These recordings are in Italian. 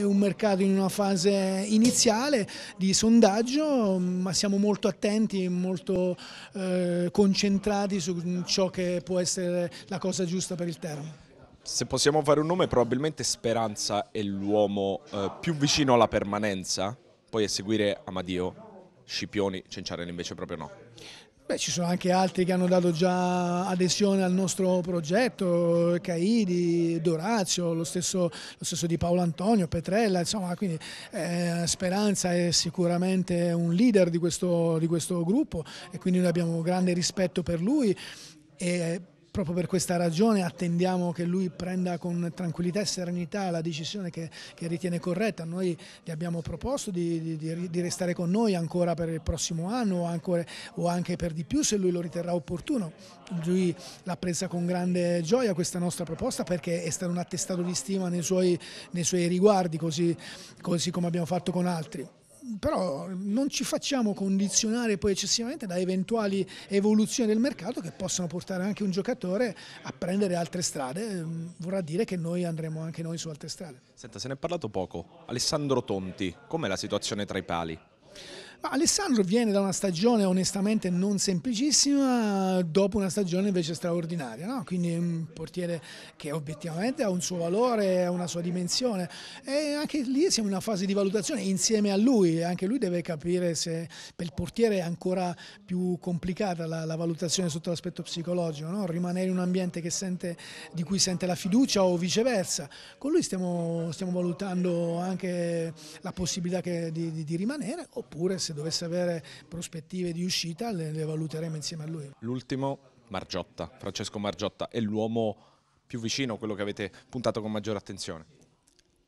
è un mercato in una fase iniziale di sondaggio, ma siamo molto attenti, molto eh, concentrati su ciò che può essere la cosa giusta per il Teramo. Se possiamo fare un nome, probabilmente Speranza è l'uomo eh, più vicino alla permanenza, poi a seguire Amadio, Scipioni, Cenciarelli invece proprio no. Beh, ci sono anche altri che hanno dato già adesione al nostro progetto, Caidi, Dorazio, lo stesso, lo stesso di Paolo Antonio, Petrella, insomma, quindi eh, Speranza è sicuramente un leader di questo, di questo, gruppo e quindi noi abbiamo grande rispetto per lui. E, proprio per questa ragione attendiamo che lui prenda con tranquillità e serenità la decisione che, che ritiene corretta. Noi gli abbiamo proposto di, di, di, restare con noi ancora per il prossimo anno ancora, o anche per di più se lui lo riterrà opportuno. Lui l'ha presa con grande gioia questa nostra proposta perché è stato un attestato di stima nei suoi, nei suoi riguardi, così, così come abbiamo fatto con altri però non ci facciamo condizionare poi eccessivamente da eventuali evoluzioni del mercato che possono portare anche un giocatore a prendere altre strade, ehm, vorrà dire che noi andremo anche noi su altre strade. Senta, se ne è parlato poco, Alessandro Tonti, com'è la situazione tra i pali? Ma Alessandro viene da una stagione onestamente non semplicissima, dopo una stagione invece straordinaria, no? quindi un portiere che obiettivamente ha un suo valore, una sua dimensione e anche lì siamo in una fase di valutazione insieme a lui, anche lui deve capire se per il portiere è ancora più complicata la, la valutazione sotto l'aspetto psicologico, no? rimanere in un ambiente sente, di cui sente la fiducia o viceversa, con lui stiamo, stiamo valutando anche la possibilità che, di, di, di rimanere oppure se dovesse avere prospettive di uscita le, le valuteremo insieme a lui. L'ultimo Margiotta, Francesco Margiotta è l'uomo più vicino a quello che avete puntato con maggiore attenzione.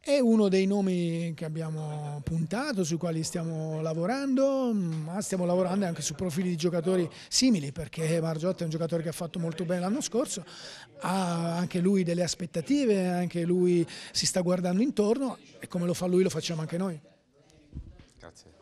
È uno dei nomi che abbiamo puntato, sui quali stiamo lavorando, ma mm, ah, stiamo lavorando anche su profili di giocatori simili, perché Margiotta è un giocatore che ha fatto molto bene l'anno scorso, ha anche lui delle aspettative, anche lui si sta guardando intorno e come lo fa lui lo facciamo anche noi. Grazie.